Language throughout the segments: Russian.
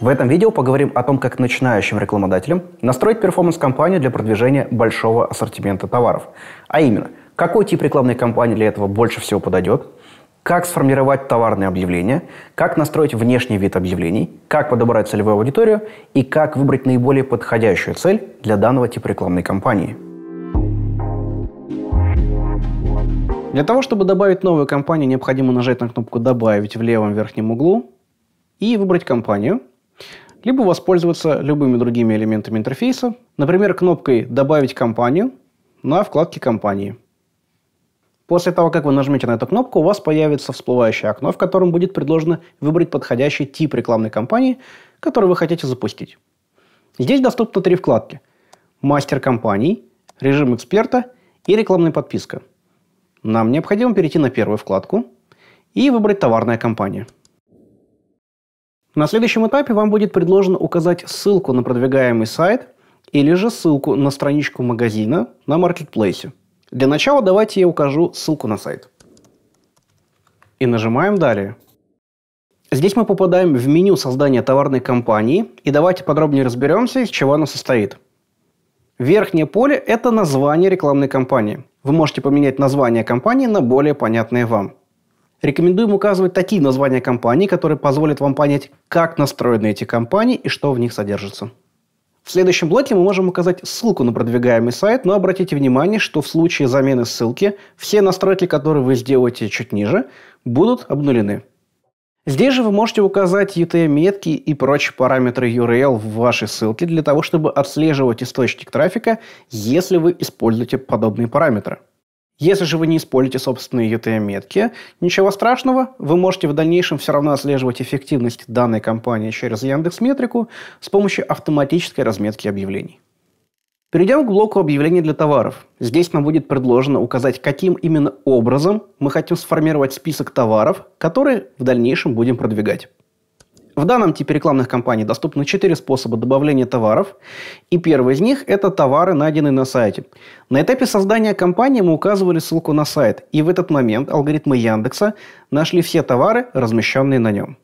В этом видео поговорим о том, как начинающим рекламодателям настроить перформанс-кампанию для продвижения большого ассортимента товаров. А именно, какой тип рекламной кампании для этого больше всего подойдет, как сформировать товарные объявления, как настроить внешний вид объявлений, как подобрать целевую аудиторию и как выбрать наиболее подходящую цель для данного типа рекламной кампании. Для того, чтобы добавить новую компанию, необходимо нажать на кнопку «Добавить» в левом верхнем углу и выбрать компанию, либо воспользоваться любыми другими элементами интерфейса, например, кнопкой «Добавить компанию» на вкладке «Компании». После того, как вы нажмете на эту кнопку, у вас появится всплывающее окно, в котором будет предложено выбрать подходящий тип рекламной кампании, которую вы хотите запустить. Здесь доступно три вкладки – «Мастер компаний», «Режим эксперта» и «Рекламная подписка». Нам необходимо перейти на первую вкладку и выбрать «Товарная компания». На следующем этапе вам будет предложено указать ссылку на продвигаемый сайт или же ссылку на страничку магазина на маркетплейсе. Для начала давайте я укажу ссылку на сайт. И нажимаем «Далее». Здесь мы попадаем в меню создания товарной компании, и давайте подробнее разберемся, из чего оно состоит. Верхнее поле – это название рекламной кампании. Вы можете поменять название компании на более понятное вам. Рекомендуем указывать такие названия компаний, которые позволят вам понять, как настроены эти компании и что в них содержится. В следующем блоке мы можем указать ссылку на продвигаемый сайт, но обратите внимание, что в случае замены ссылки все настройки, которые вы сделаете чуть ниже, будут обнулены. Здесь же вы можете указать UTM-метки и прочие параметры URL в вашей ссылке для того, чтобы отслеживать источник трафика, если вы используете подобные параметры. Если же вы не используете собственные UTM-метки, e ничего страшного, вы можете в дальнейшем все равно отслеживать эффективность данной компании через Яндекс.Метрику с помощью автоматической разметки объявлений. Перейдем к блоку объявлений для товаров. Здесь нам будет предложено указать, каким именно образом мы хотим сформировать список товаров, которые в дальнейшем будем продвигать. В данном типе рекламных кампаний доступны четыре способа добавления товаров, и первый из них – это товары, найденные на сайте. На этапе создания кампании мы указывали ссылку на сайт, и в этот момент алгоритмы Яндекса нашли все товары, размещенные на нем.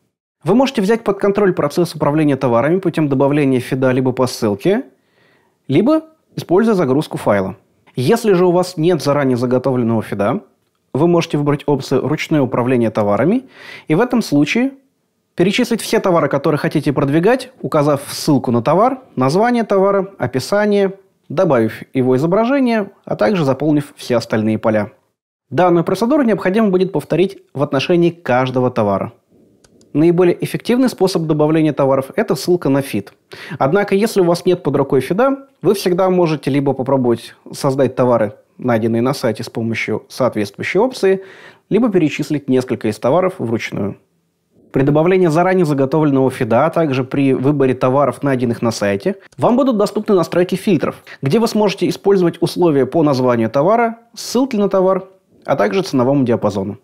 Вы можете взять под контроль процесс управления товарами путем добавления фида либо по ссылке, либо используя загрузку файла. Если же у вас нет заранее заготовленного фида, вы можете выбрать опцию «Ручное управление товарами», и в этом случае Перечислить все товары, которые хотите продвигать, указав ссылку на товар, название товара, описание, добавив его изображение, а также заполнив все остальные поля. Данную процедуру необходимо будет повторить в отношении каждого товара. Наиболее эффективный способ добавления товаров – это ссылка на фид. Однако, если у вас нет под рукой фида, вы всегда можете либо попробовать создать товары, найденные на сайте с помощью соответствующей опции, либо перечислить несколько из товаров вручную. При добавлении заранее заготовленного фида, а также при выборе товаров, найденных на сайте, вам будут доступны настройки фильтров, где вы сможете использовать условия по названию товара, ссылки на товар, а также ценовому диапазону.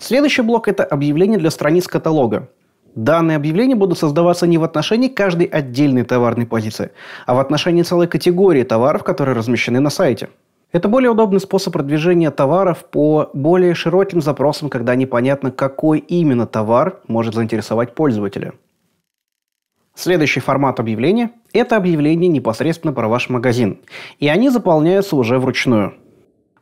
Следующий блок – это объявление для страниц каталога. Данные объявления будут создаваться не в отношении каждой отдельной товарной позиции, а в отношении целой категории товаров, которые размещены на сайте – это более удобный способ продвижения товаров по более широким запросам, когда непонятно, какой именно товар может заинтересовать пользователя. Следующий формат объявления – это объявление непосредственно про ваш магазин, и они заполняются уже вручную.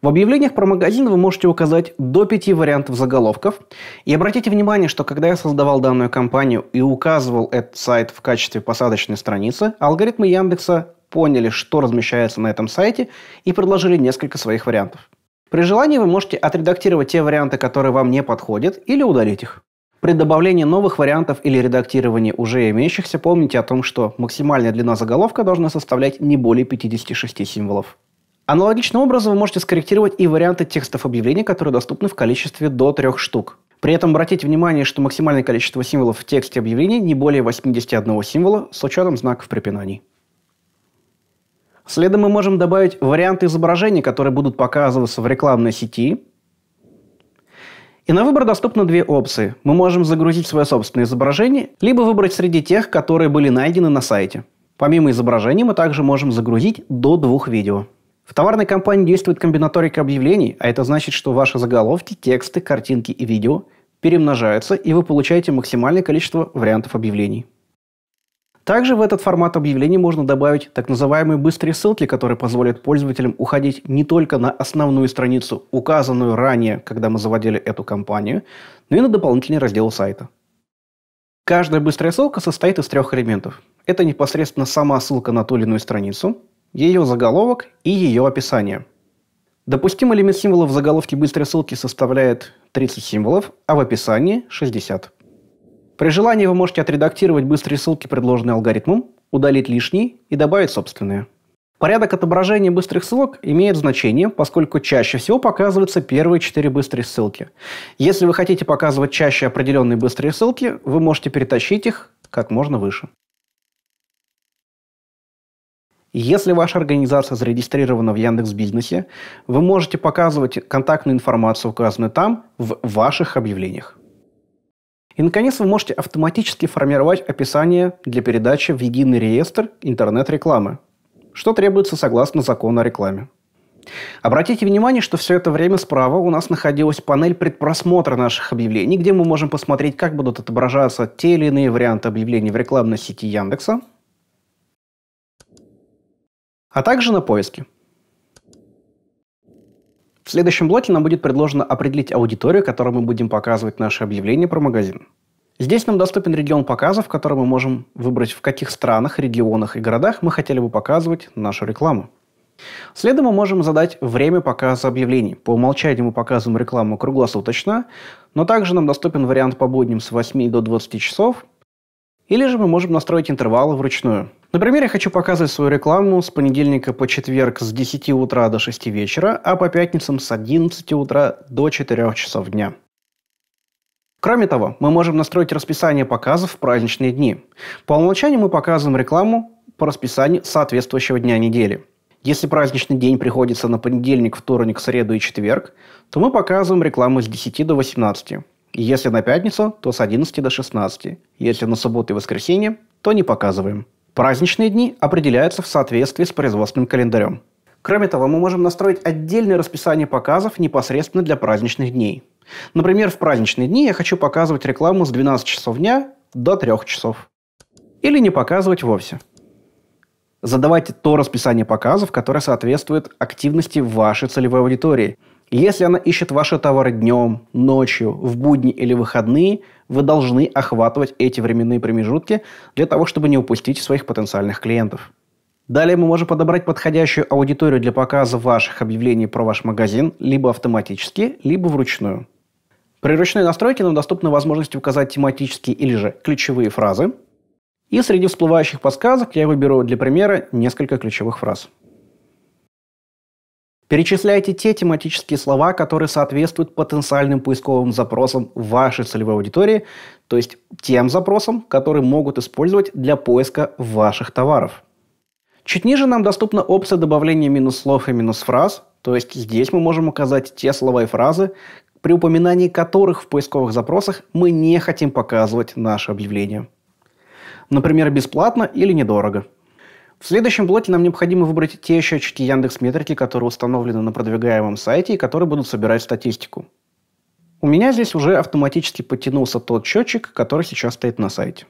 В объявлениях про магазин вы можете указать до 5 вариантов заголовков. И обратите внимание, что когда я создавал данную кампанию и указывал этот сайт в качестве посадочной страницы, алгоритмы Яндекса поняли, что размещается на этом сайте, и предложили несколько своих вариантов. При желании вы можете отредактировать те варианты, которые вам не подходят, или удалить их. При добавлении новых вариантов или редактировании уже имеющихся помните о том, что максимальная длина заголовка должна составлять не более 56 символов. Аналогичным образом вы можете скорректировать и варианты текстов объявлений, которые доступны в количестве до трех штук. При этом обратите внимание, что максимальное количество символов в тексте объявления не более 81 символа с учетом знаков препинаний. Следом мы можем добавить варианты изображений, которые будут показываться в рекламной сети. И на выбор доступно две опции. Мы можем загрузить свое собственное изображение, либо выбрать среди тех, которые были найдены на сайте. Помимо изображений мы также можем загрузить до двух видео. В товарной компании действует комбинаторика объявлений, а это значит, что ваши заголовки, тексты, картинки и видео перемножаются, и вы получаете максимальное количество вариантов объявлений. Также в этот формат объявлений можно добавить так называемые быстрые ссылки, которые позволят пользователям уходить не только на основную страницу, указанную ранее, когда мы заводили эту кампанию, но и на дополнительные разделы сайта. Каждая быстрая ссылка состоит из трех элементов. Это непосредственно сама ссылка на ту или иную страницу, ее заголовок и ее описание. Допустим, элемент символов в заголовке быстрой ссылки составляет 30 символов, а в описании 60. При желании вы можете отредактировать быстрые ссылки, предложенные алгоритмом, удалить лишние и добавить собственные. Порядок отображения быстрых ссылок имеет значение, поскольку чаще всего показываются первые четыре быстрые ссылки. Если вы хотите показывать чаще определенные быстрые ссылки, вы можете перетащить их как можно выше. Если ваша организация зарегистрирована в Яндекс.Бизнесе, вы можете показывать контактную информацию, указанную там, в ваших объявлениях. И, наконец, вы можете автоматически формировать описание для передачи в единый реестр интернет-рекламы, что требуется согласно закону о рекламе. Обратите внимание, что все это время справа у нас находилась панель предпросмотра наших объявлений, где мы можем посмотреть, как будут отображаться те или иные варианты объявлений в рекламной сети Яндекса, а также на поиске. В следующем блоке нам будет предложено определить аудиторию, которой мы будем показывать наше объявление про магазин. Здесь нам доступен регион показа, в котором мы можем выбрать, в каких странах, регионах и городах мы хотели бы показывать нашу рекламу. Следом мы можем задать время показа объявлений. По умолчанию мы показываем рекламу круглосуточно, но также нам доступен вариант по будням с 8 до 20 часов, или же мы можем настроить интервалы вручную. Например, я хочу показывать свою рекламу с понедельника по четверг с 10 утра до 6 вечера, а по пятницам с 11 утра до 4 часов дня. Кроме того, мы можем настроить расписание показов в праздничные дни. По умолчанию мы показываем рекламу по расписанию соответствующего дня недели. Если праздничный день приходится на понедельник, вторник, среду и четверг, то мы показываем рекламу с 10 до 18. Если на пятницу, то с 11 до 16. Если на субботу и воскресенье, то не показываем. Праздничные дни определяются в соответствии с производственным календарем. Кроме того, мы можем настроить отдельное расписание показов непосредственно для праздничных дней. Например, в праздничные дни я хочу показывать рекламу с 12 часов дня до 3 часов. Или не показывать вовсе. Задавайте то расписание показов, которое соответствует активности вашей целевой аудитории – если она ищет ваши товары днем, ночью, в будни или выходные, вы должны охватывать эти временные промежутки для того, чтобы не упустить своих потенциальных клиентов. Далее мы можем подобрать подходящую аудиторию для показа ваших объявлений про ваш магазин либо автоматически, либо вручную. При ручной настройке нам доступна возможность указать тематические или же ключевые фразы. И среди всплывающих подсказок я выберу для примера несколько ключевых фраз. Перечисляйте те тематические слова, которые соответствуют потенциальным поисковым запросам вашей целевой аудитории, то есть тем запросам, которые могут использовать для поиска ваших товаров. Чуть ниже нам доступна опция добавления минус слов и минус фраз, то есть здесь мы можем указать те слова и фразы, при упоминании которых в поисковых запросах мы не хотим показывать наше объявление. Например, бесплатно или недорого – в следующем блоке нам необходимо выбрать те счетчики Яндекс Метрики, которые установлены на продвигаемом сайте и которые будут собирать статистику. У меня здесь уже автоматически подтянулся тот счетчик, который сейчас стоит на сайте.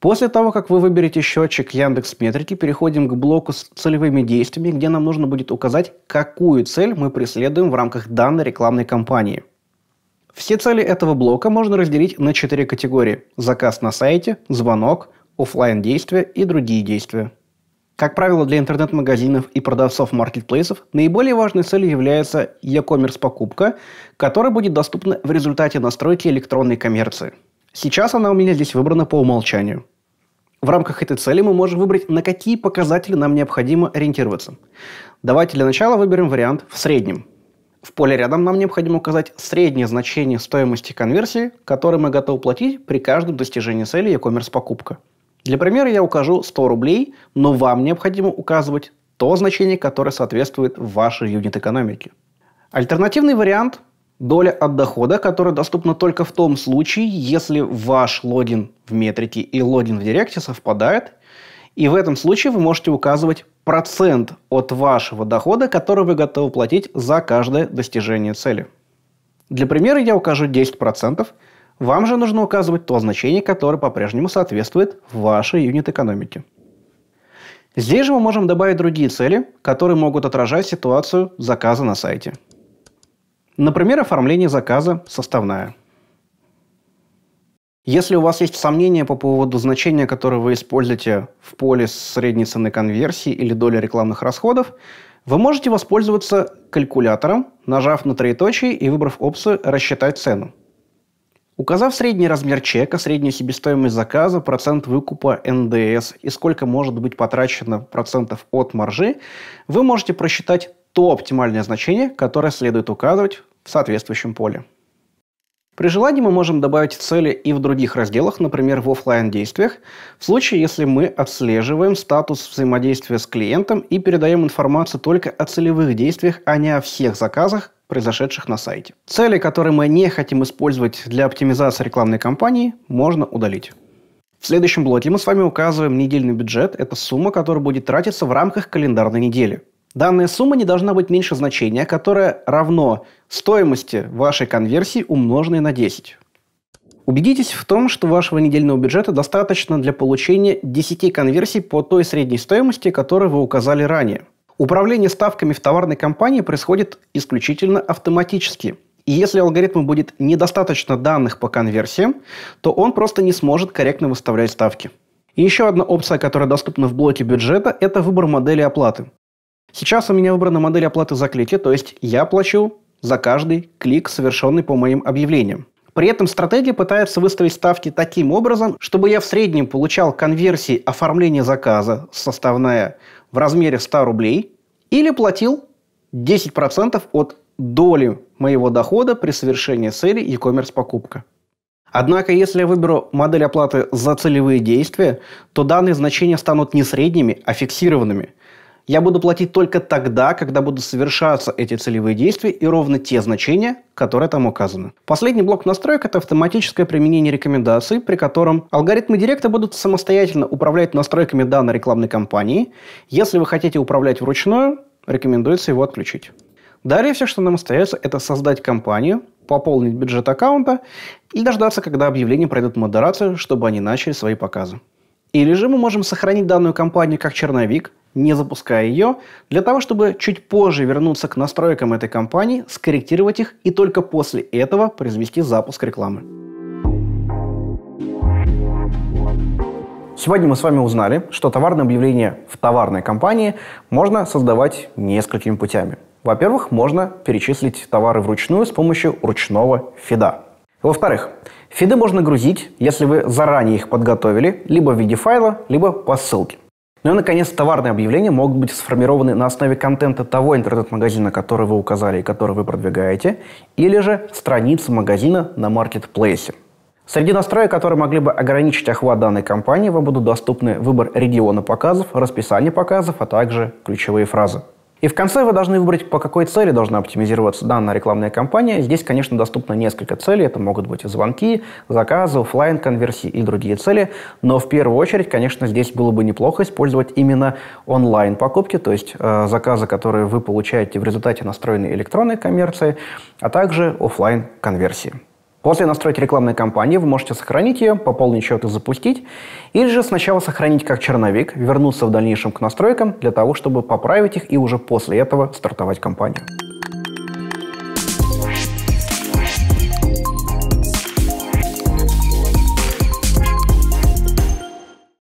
После того, как вы выберете счетчик Яндекс Метрики, переходим к блоку с целевыми действиями, где нам нужно будет указать, какую цель мы преследуем в рамках данной рекламной кампании. Все цели этого блока можно разделить на четыре категории – заказ на сайте, звонок, офлайн действия и другие действия. Как правило, для интернет-магазинов и продавцов маркетплейсов наиболее важной целью является e-commerce покупка, которая будет доступна в результате настройки электронной коммерции. Сейчас она у меня здесь выбрана по умолчанию. В рамках этой цели мы можем выбрать, на какие показатели нам необходимо ориентироваться. Давайте для начала выберем вариант в среднем. В поле рядом нам необходимо указать среднее значение стоимости конверсии, которое мы готовы платить при каждом достижении цели e-commerce покупка. Для примера я укажу 100 рублей, но вам необходимо указывать то значение, которое соответствует вашей юнит экономики. Альтернативный вариант – доля от дохода, которая доступна только в том случае, если ваш логин в метрике и логин в директе совпадает, и в этом случае вы можете указывать процент от вашего дохода, который вы готовы платить за каждое достижение цели. Для примера я укажу 10%, вам же нужно указывать то значение, которое по-прежнему соответствует вашей юнит-экономике. Здесь же мы можем добавить другие цели, которые могут отражать ситуацию заказа на сайте. Например, оформление заказа составная. Если у вас есть сомнения по поводу значения, которое вы используете в поле средней цены конверсии или доли рекламных расходов, вы можете воспользоваться калькулятором, нажав на троеточие и выбрав опцию «Рассчитать цену». Указав средний размер чека, среднюю себестоимость заказа, процент выкупа НДС и сколько может быть потрачено процентов от маржи, вы можете просчитать то оптимальное значение, которое следует указывать в соответствующем поле. При желании мы можем добавить цели и в других разделах, например, в офлайн действиях, в случае, если мы отслеживаем статус взаимодействия с клиентом и передаем информацию только о целевых действиях, а не о всех заказах, произошедших на сайте. Цели, которые мы не хотим использовать для оптимизации рекламной кампании, можно удалить. В следующем блоке мы с вами указываем недельный бюджет. Это сумма, которая будет тратиться в рамках календарной недели. Данная сумма не должна быть меньше значения, которое равно стоимости вашей конверсии, умноженной на 10. Убедитесь в том, что вашего недельного бюджета достаточно для получения 10 конверсий по той средней стоимости, которую вы указали ранее. Управление ставками в товарной компании происходит исключительно автоматически. И если алгоритму будет недостаточно данных по конверсиям, то он просто не сможет корректно выставлять ставки. И еще одна опция, которая доступна в блоке бюджета, это выбор модели оплаты. Сейчас у меня выбрана модель оплаты за клики, то есть я плачу за каждый клик, совершенный по моим объявлениям. При этом стратегия пытается выставить ставки таким образом, чтобы я в среднем получал конверсии оформления заказа составная в размере 100 рублей или платил 10% от доли моего дохода при совершении цели e-commerce покупка. Однако, если я выберу модель оплаты за целевые действия, то данные значения станут не средними, а фиксированными – я буду платить только тогда, когда будут совершаться эти целевые действия и ровно те значения, которые там указаны. Последний блок настроек – это автоматическое применение рекомендаций, при котором алгоритмы директа будут самостоятельно управлять настройками данной рекламной кампании. Если вы хотите управлять вручную, рекомендуется его отключить. Далее все, что нам остается, это создать компанию, пополнить бюджет аккаунта и дождаться, когда объявления пройдут модерацию, чтобы они начали свои показы. Или же мы можем сохранить данную компанию как черновик, не запуская ее, для того, чтобы чуть позже вернуться к настройкам этой компании, скорректировать их и только после этого произвести запуск рекламы. Сегодня мы с вами узнали, что товарное объявление в товарной компании можно создавать несколькими путями. Во-первых, можно перечислить товары вручную с помощью ручного фида. Во-вторых, Фиды можно грузить, если вы заранее их подготовили, либо в виде файла, либо по ссылке. Ну и, наконец, товарные объявления могут быть сформированы на основе контента того интернет-магазина, который вы указали и который вы продвигаете, или же страницы магазина на маркетплейсе. Среди настроек, которые могли бы ограничить охват данной кампании, вам будут доступны выбор региона показов, расписание показов, а также ключевые фразы. И в конце вы должны выбрать, по какой цели должна оптимизироваться данная рекламная кампания. Здесь, конечно, доступно несколько целей. Это могут быть и звонки, заказы, офлайн конверсии и другие цели. Но в первую очередь, конечно, здесь было бы неплохо использовать именно онлайн-покупки, то есть э, заказы, которые вы получаете в результате настроенной электронной коммерции, а также офлайн конверсии. После настройки рекламной кампании вы можете сохранить ее, пополнить счет и запустить, или же сначала сохранить как черновик, вернуться в дальнейшем к настройкам для того, чтобы поправить их и уже после этого стартовать кампанию.